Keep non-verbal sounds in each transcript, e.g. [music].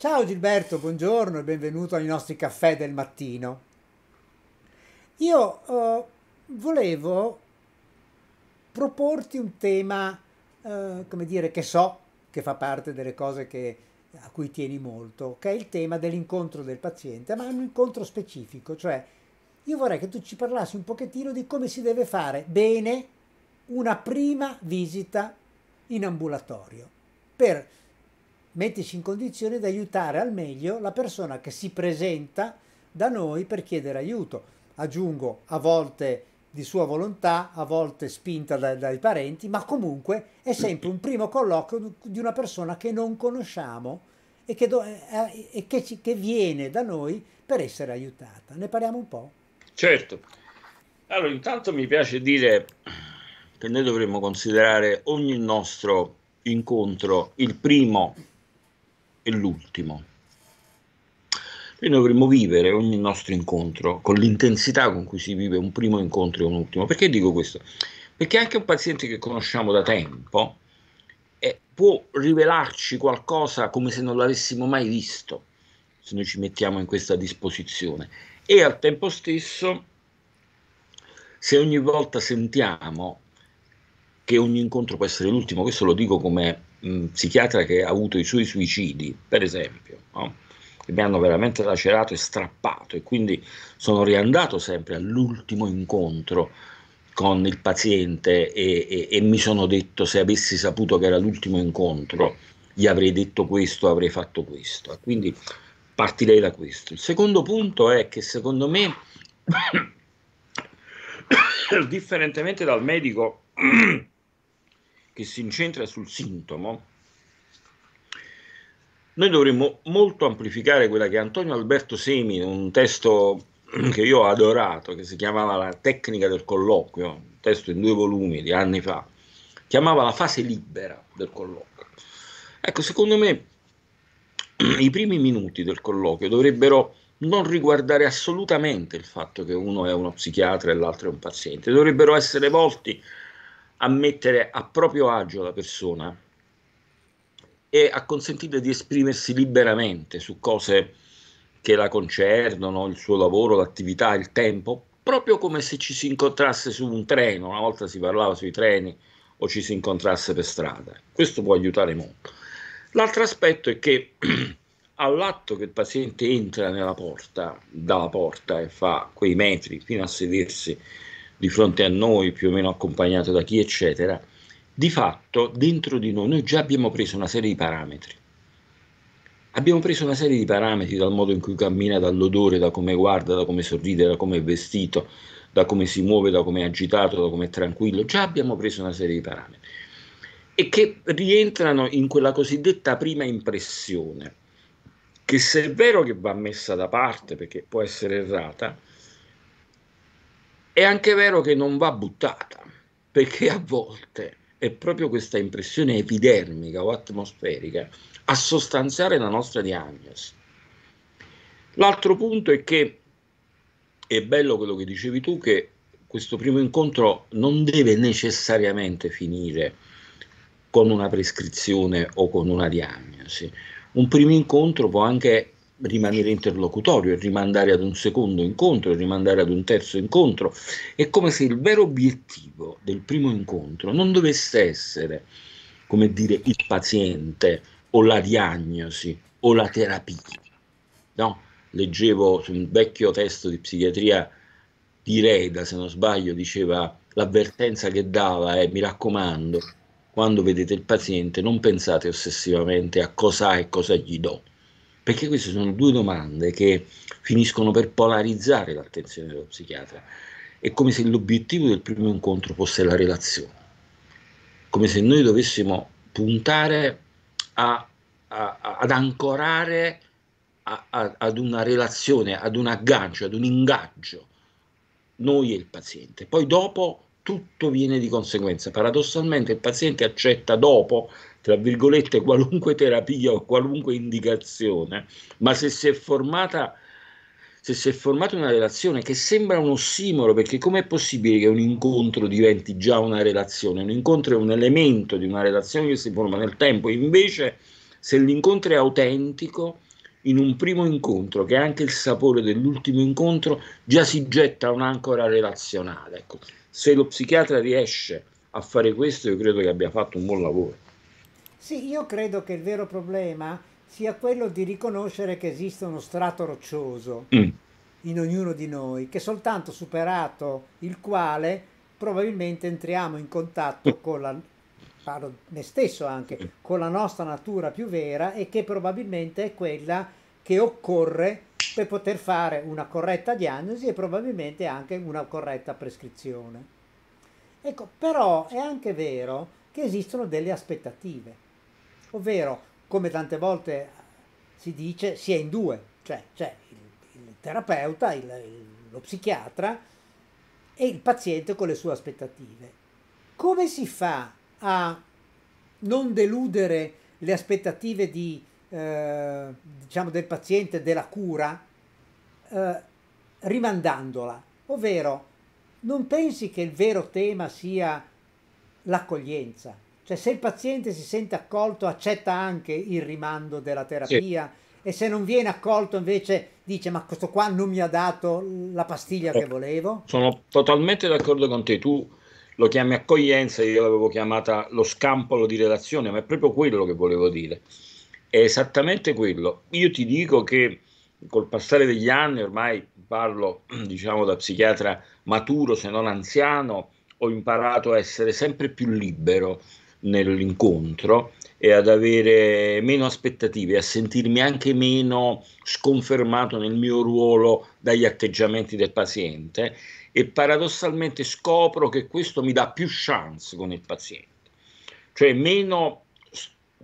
Ciao Gilberto, buongiorno e benvenuto ai nostri caffè del mattino. Io eh, volevo proporti un tema, eh, come dire, che so che fa parte delle cose che, a cui tieni molto, che è il tema dell'incontro del paziente, ma è un incontro specifico, cioè io vorrei che tu ci parlassi un pochettino di come si deve fare bene una prima visita in ambulatorio per metterci in condizione di aiutare al meglio la persona che si presenta da noi per chiedere aiuto. Aggiungo, a volte di sua volontà, a volte spinta da, dai parenti, ma comunque è sempre un primo colloquio di una persona che non conosciamo e, che, do, eh, eh, e che, ci, che viene da noi per essere aiutata. Ne parliamo un po'? Certo. Allora, intanto mi piace dire che noi dovremmo considerare ogni nostro incontro il primo e l'ultimo. Noi dovremmo vivere ogni nostro incontro con l'intensità con cui si vive un primo incontro e un ultimo. Perché dico questo? Perché anche un paziente che conosciamo da tempo eh, può rivelarci qualcosa come se non l'avessimo mai visto, se noi ci mettiamo in questa disposizione. E al tempo stesso, se ogni volta sentiamo che ogni incontro può essere l'ultimo, questo lo dico come mh, psichiatra che ha avuto i suoi suicidi, per esempio, no? che mi hanno veramente lacerato e strappato e quindi sono riandato sempre all'ultimo incontro con il paziente e, e, e mi sono detto se avessi saputo che era l'ultimo incontro gli avrei detto questo, avrei fatto questo. Quindi partirei da questo. Il secondo punto è che secondo me, [coughs] differentemente dal medico, che si incentra sul sintomo, noi dovremmo molto amplificare quella che Antonio Alberto Semi, in un testo che io ho adorato, che si chiamava La tecnica del colloquio, un testo in due volumi di anni fa, chiamava la fase libera del colloquio. Ecco, secondo me [clears throat] i primi minuti del colloquio dovrebbero non riguardare assolutamente il fatto che uno è uno psichiatra e l'altro è un paziente, dovrebbero essere volti a mettere a proprio agio la persona e a consentire di esprimersi liberamente su cose che la concernono, il suo lavoro, l'attività, il tempo, proprio come se ci si incontrasse su un treno, una volta si parlava sui treni o ci si incontrasse per strada. Questo può aiutare molto. L'altro aspetto è che [clears throat] all'atto che il paziente entra nella porta, dalla porta e fa quei metri fino a sedersi di fronte a noi, più o meno accompagnato da chi, eccetera, di fatto dentro di noi noi già abbiamo preso una serie di parametri. Abbiamo preso una serie di parametri dal modo in cui cammina, dall'odore, da come guarda, da come sorride, da come è vestito, da come si muove, da come è agitato, da come è tranquillo. Già abbiamo preso una serie di parametri e che rientrano in quella cosiddetta prima impressione, che se è vero che va messa da parte perché può essere errata, è anche vero che non va buttata, perché a volte è proprio questa impressione epidermica o atmosferica a sostanziare la nostra diagnosi. L'altro punto è che è bello quello che dicevi tu, che questo primo incontro non deve necessariamente finire con una prescrizione o con una diagnosi. Un primo incontro può anche rimanere interlocutorio, e rimandare ad un secondo incontro, e rimandare ad un terzo incontro. È come se il vero obiettivo del primo incontro non dovesse essere, come dire, il paziente o la diagnosi o la terapia. No? Leggevo su un vecchio testo di psichiatria di Reda, se non sbaglio, diceva l'avvertenza che dava è mi raccomando, quando vedete il paziente non pensate ossessivamente a cosa ha e cosa gli do perché queste sono due domande che finiscono per polarizzare l'attenzione dello psichiatra. È come se l'obiettivo del primo incontro fosse la relazione, come se noi dovessimo puntare a, a, ad ancorare a, ad una relazione, ad un aggancio, ad un ingaggio, noi e il paziente. Poi dopo tutto viene di conseguenza. Paradossalmente il paziente accetta dopo tra virgolette, qualunque terapia o qualunque indicazione, ma se si è formata se si è formata una relazione che sembra un ossimoro, perché com'è possibile che un incontro diventi già una relazione? Un incontro è un elemento di una relazione che si forma nel tempo, invece se l'incontro è autentico, in un primo incontro, che è anche il sapore dell'ultimo incontro, già si getta un'ancora relazionale. Ecco, se lo psichiatra riesce a fare questo, io credo che abbia fatto un buon lavoro. Sì, io credo che il vero problema sia quello di riconoscere che esiste uno strato roccioso mm. in ognuno di noi, che soltanto superato il quale probabilmente entriamo in contatto mm. con la, parlo me stesso anche, mm. con la nostra natura più vera e che probabilmente è quella che occorre per poter fare una corretta diagnosi e probabilmente anche una corretta prescrizione. Ecco, però è anche vero che esistono delle aspettative ovvero come tante volte si dice si è in due, cioè c'è il, il, terapeuta, il, il, lo psichiatra e il paziente con le sue aspettative. Come si fa a non deludere le aspettative di, eh, diciamo del paziente, della cura, eh, rimandandola? Ovvero, non pensi che il vero tema sia l'accoglienza, cioè se il paziente si sente accolto accetta anche il rimando della terapia sì. e se non viene accolto invece dice ma questo qua non mi ha dato la pastiglia che volevo. Sono totalmente d'accordo con te, tu lo chiami accoglienza, io l'avevo chiamata lo scampolo di relazione, ma è proprio quello che volevo dire. È esattamente quello. Io ti dico che col passare degli anni, ormai parlo [clears throat] diciamo da psichiatra maturo se non anziano, ho imparato a essere sempre più libero nell'incontro e ad avere meno aspettative, a sentirmi anche meno sconfermato nel mio ruolo dagli atteggiamenti del paziente e paradossalmente scopro che questo mi dà più chance con il paziente, cioè meno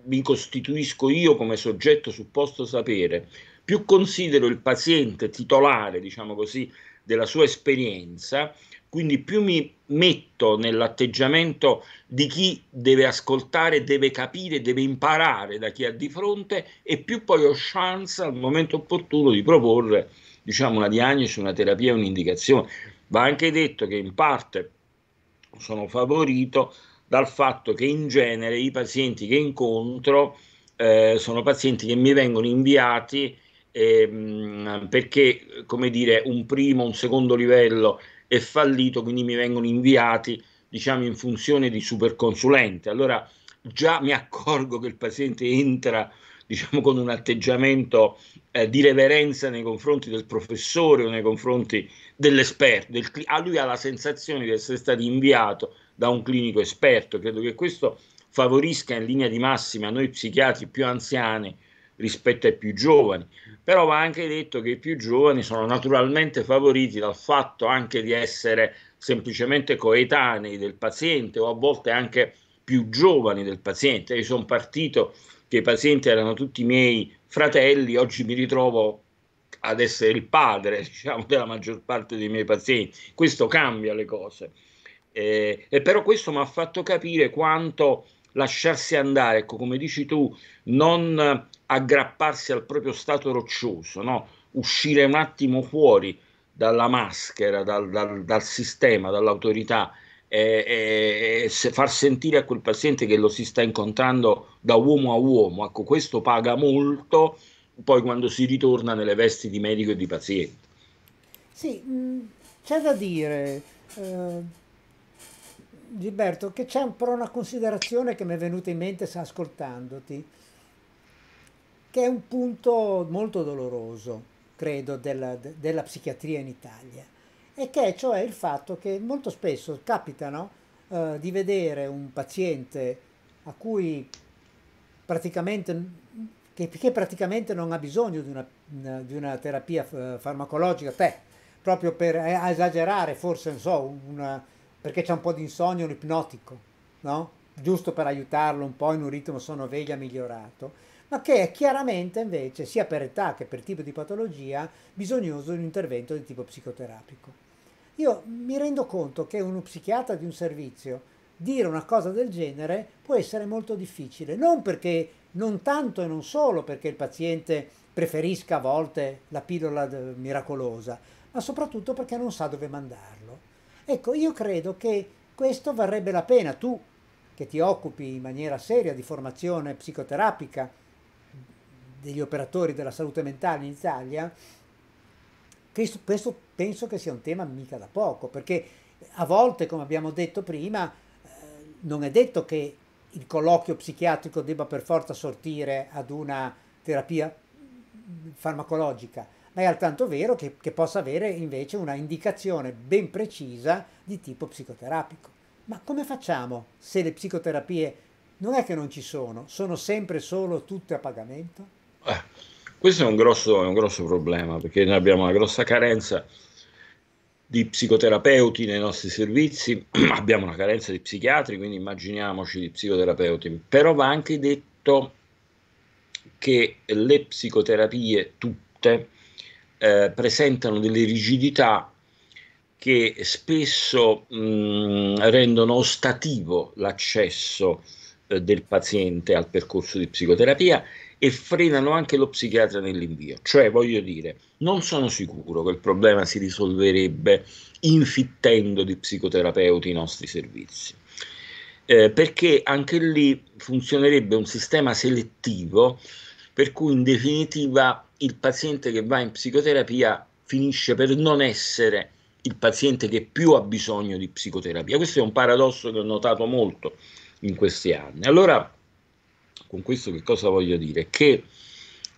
mi costituisco io come soggetto supposto sapere, più considero il paziente titolare, diciamo così, della sua esperienza quindi più mi metto nell'atteggiamento di chi deve ascoltare, deve capire, deve imparare da chi ha di fronte e più poi ho chance al momento opportuno di proporre diciamo, una diagnosi, una terapia, un'indicazione. Va anche detto che in parte sono favorito dal fatto che in genere i pazienti che incontro eh, sono pazienti che mi vengono inviati eh, perché, come dire, un primo, un secondo livello è fallito, quindi mi vengono inviati diciamo in funzione di superconsulente. Allora già mi accorgo che il paziente entra diciamo con un atteggiamento eh, di reverenza nei confronti del professore o nei confronti dell'esperto, del cli- a ah, lui ha la sensazione di essere stato inviato da un clinico esperto, credo che questo favorisca in linea di massima noi psichiatri più anziani rispetto ai più giovani, però va anche detto che i più giovani sono naturalmente favoriti dal fatto anche di essere semplicemente coetanei del paziente o a volte anche più giovani del paziente. Io sono partito che i pazienti erano tutti miei fratelli, oggi mi ritrovo ad essere il padre [laughs] diciamo, della maggior parte dei miei pazienti. Questo cambia le cose. Eh, e però questo mi ha fatto capire quanto lasciarsi andare, ecco, come dici tu, non aggrapparsi al proprio stato roccioso, no? uscire un attimo fuori dalla maschera, dal, dal, dal sistema, dall'autorità e, e, e, far sentire a quel paziente che lo si sta incontrando da uomo a uomo. Ecco, questo paga molto poi quando si ritorna nelle vesti di medico e di paziente. Sì, mh, mm, c'è da dire, eh, Gilberto, che c'è un, però una considerazione che mi è venuta in mente ascoltandoti che è un punto molto doloroso, credo, della, della psichiatria in Italia, e che è cioè il fatto che molto spesso capitano eh, di vedere un paziente a cui praticamente che, che, praticamente non ha bisogno di una, di una terapia eh, farmacologica, te, proprio per eh, esagerare, forse, non so, una, perché c'è un po' di insonio, un ipnotico, no? giusto per aiutarlo un po' in un ritmo sonno-veglia migliorato ma che è chiaramente invece, sia per età che per tipo di patologia, bisognoso di un intervento di tipo psicoterapico. Io mi rendo conto che uno psichiatra di un servizio dire una cosa del genere può essere molto difficile, non perché non tanto e non solo perché il paziente preferisca a volte la pillola eh, miracolosa, ma soprattutto perché non sa dove mandarlo. Ecco, io credo che questo varrebbe la pena, tu che ti occupi in maniera seria di formazione psicoterapica, degli operatori della salute mentale in Italia, questo, questo, penso che sia un tema mica da poco, perché a volte, come abbiamo detto prima, eh, non è detto che il colloquio psichiatrico debba per forza sortire ad una terapia mm, farmacologica, ma è altrettanto vero che, che possa avere invece una indicazione ben precisa di tipo psicoterapico. Ma come facciamo se le psicoterapie non è che non ci sono, sono sempre solo tutte a pagamento? Eh, questo è un, grosso, è un grosso problema perché noi abbiamo una grossa carenza di psicoterapeuti nei nostri servizi, [clears throat] abbiamo una carenza di psichiatri, quindi immaginiamoci di psicoterapeuti, però va anche detto che le psicoterapie tutte eh, presentano delle rigidità che spesso mh, mm, rendono ostativo l'accesso eh, del paziente al percorso di psicoterapia e frenano anche lo psichiatra nell'invio. Cioè, voglio dire, non sono sicuro che il problema si risolverebbe infittendo di psicoterapeuti i nostri servizi. Eh, perché anche lì funzionerebbe un sistema selettivo per cui in definitiva il paziente che va in psicoterapia finisce per non essere il paziente che più ha bisogno di psicoterapia. Questo è un paradosso che ho notato molto in questi anni. Allora con questo che cosa voglio dire? Che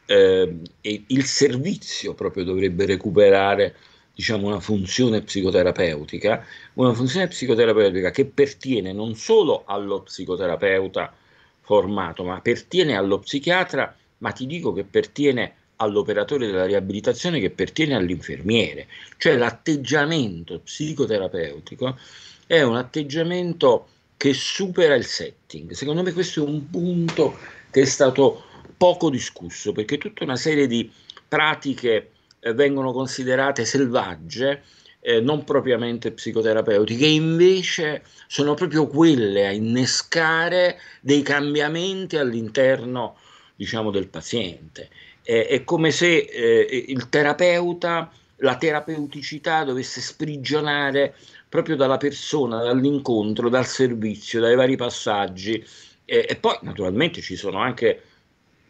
eh, il servizio proprio dovrebbe recuperare diciamo, una funzione psicoterapeutica, una funzione psicoterapeutica che pertiene non solo allo psicoterapeuta formato, ma pertiene allo psichiatra, ma ti dico che pertiene all'operatore della riabilitazione, che pertiene all'infermiere, cioè l'atteggiamento psicoterapeutico è un atteggiamento che supera il setting. Secondo me questo è un punto che è stato poco discusso perché tutta una serie di pratiche eh, vengono considerate selvagge, eh, non propriamente psicoterapeutiche, invece sono proprio quelle a innescare dei cambiamenti all'interno diciamo, del paziente. Eh, è come se eh, il terapeuta, la terapeuticità dovesse sprigionare proprio dalla persona, dall'incontro, dal servizio, dai vari passaggi. E, e poi naturalmente ci sono anche,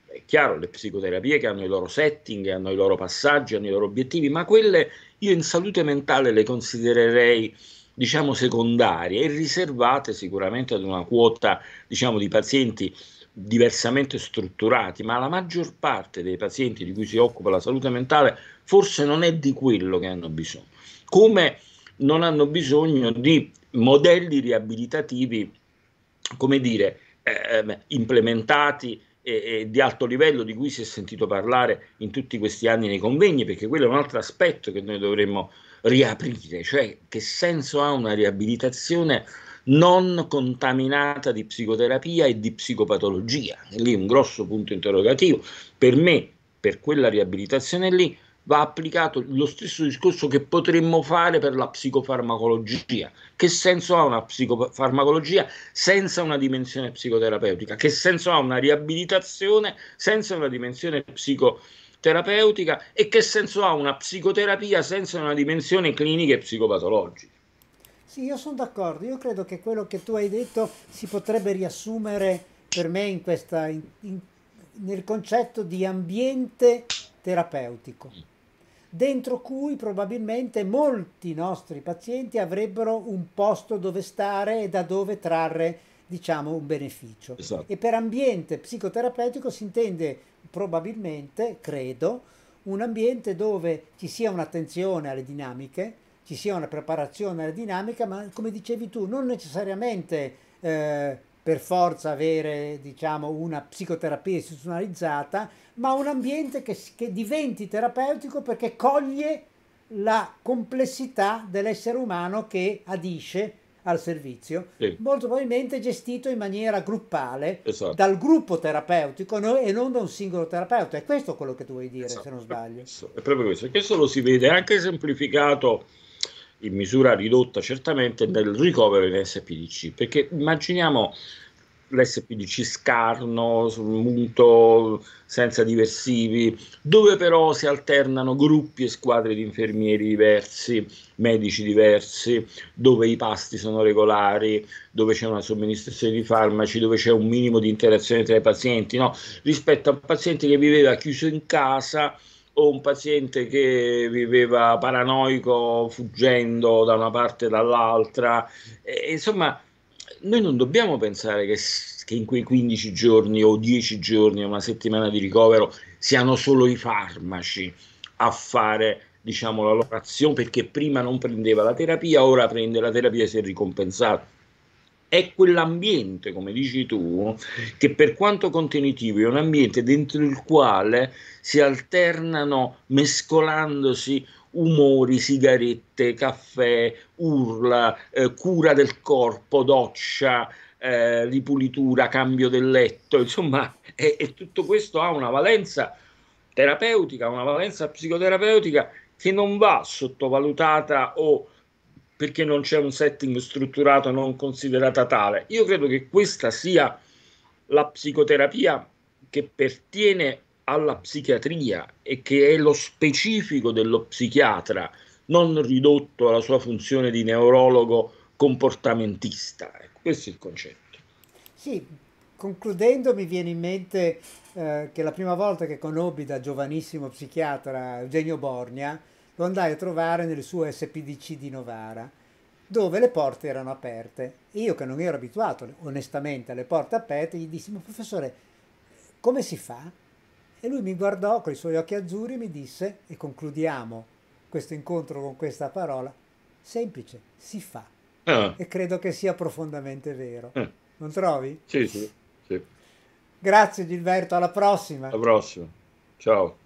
è chiaro, le psicoterapie che hanno i loro setting, hanno i loro passaggi, hanno i loro obiettivi, ma quelle io in salute mentale le considererei diciamo secondarie e riservate sicuramente ad una quota diciamo di pazienti diversamente strutturati, ma la maggior parte dei pazienti di cui si occupa la salute mentale forse non è di quello che hanno bisogno. Come non hanno bisogno di modelli riabilitativi, come dire, eh, ehm, implementati eh, di alto livello di cui si è sentito parlare in tutti questi anni nei convegni, perché quello è un altro aspetto che noi dovremmo riaprire, cioè che senso ha una riabilitazione non contaminata di psicoterapia e di psicopatologia. E lì un grosso punto interrogativo. Per me, per quella riabilitazione lì, va applicato lo stesso discorso che potremmo fare per la psicofarmacologia. Che senso ha una psicofarmacologia senza una dimensione psicoterapeutica? Che senso ha una riabilitazione senza una dimensione psicoterapeutica? E che senso ha una psicoterapia senza una dimensione clinica e psicopatologica? Sì, io sono d'accordo. Io credo che quello che tu hai detto si potrebbe riassumere per me in questa, in, in, nel concetto di ambiente terapeutico dentro cui probabilmente molti nostri pazienti avrebbero un posto dove stare e da dove trarre diciamo un beneficio. Esatto. E per ambiente psicoterapeutico si intende probabilmente, credo, un ambiente dove ci sia un'attenzione alle dinamiche, ci sia una preparazione alla dinamica, ma come dicevi tu, non necessariamente eh, per forza avere diciamo, una psicoterapia istituzionalizzata, ma un ambiente che, che diventi terapeutico perché coglie la complessità dell'essere umano che adisce al servizio, sì. molto probabilmente gestito in maniera gruppale esatto. dal gruppo terapeutico e non da un singolo terapeuta. È questo quello che tu vuoi dire, esatto. se non sbaglio. Esatto. È proprio questo. Questo lo si vede anche semplificato in misura ridotta certamente nel ricovero in SPDC, perché immaginiamo l'SPDC scarno, muto, senza diversivi, dove però si alternano gruppi e squadre di infermieri diversi, medici diversi, dove i pasti sono regolari, dove c'è una somministrazione di farmaci, dove c'è un minimo di interazione tra i pazienti, no? rispetto a un paziente che viveva chiuso in casa o un paziente che viveva paranoico, fuggendo da una parte e dall'altra. E, insomma, noi non dobbiamo pensare che, che, in quei 15 giorni o 10 giorni o una settimana di ricovero siano solo i farmaci a fare diciamo, la loro azione perché prima non prendeva la terapia, ora prende la terapia e si è ricompensato è quell'ambiente, come dici tu, che per quanto contenitivo è un ambiente dentro il quale si alternano mescolandosi umori, sigarette, caffè, urla, eh, cura del corpo, doccia, eh, ripulitura, cambio del letto, insomma, e, e tutto questo ha una valenza terapeutica, una valenza psicoterapeutica che non va sottovalutata o perché non c'è un setting strutturato non considerata tale. Io credo che questa sia la psicoterapia che pertiene alla psichiatria e che è lo specifico dello psichiatra, non ridotto alla sua funzione di neurologo comportamentista. Ecco, questo è il concetto. Sì, concludendo mi viene in mente eh, che la prima volta che conobbi da giovanissimo psichiatra Eugenio Borgna, lo andai a trovare nel suo SPDC di Novara, dove le porte erano aperte. io che non ero abituato onestamente alle porte aperte, gli dissi, ma professore, come si fa? E lui mi guardò con i suoi occhi azzurri e mi disse, e concludiamo questo incontro con questa parola, semplice, si fa. Ah. E credo che sia profondamente vero. Eh. Non trovi? Sì, sì, sì. Grazie Gilberto, alla prossima. Alla prossima. Ciao.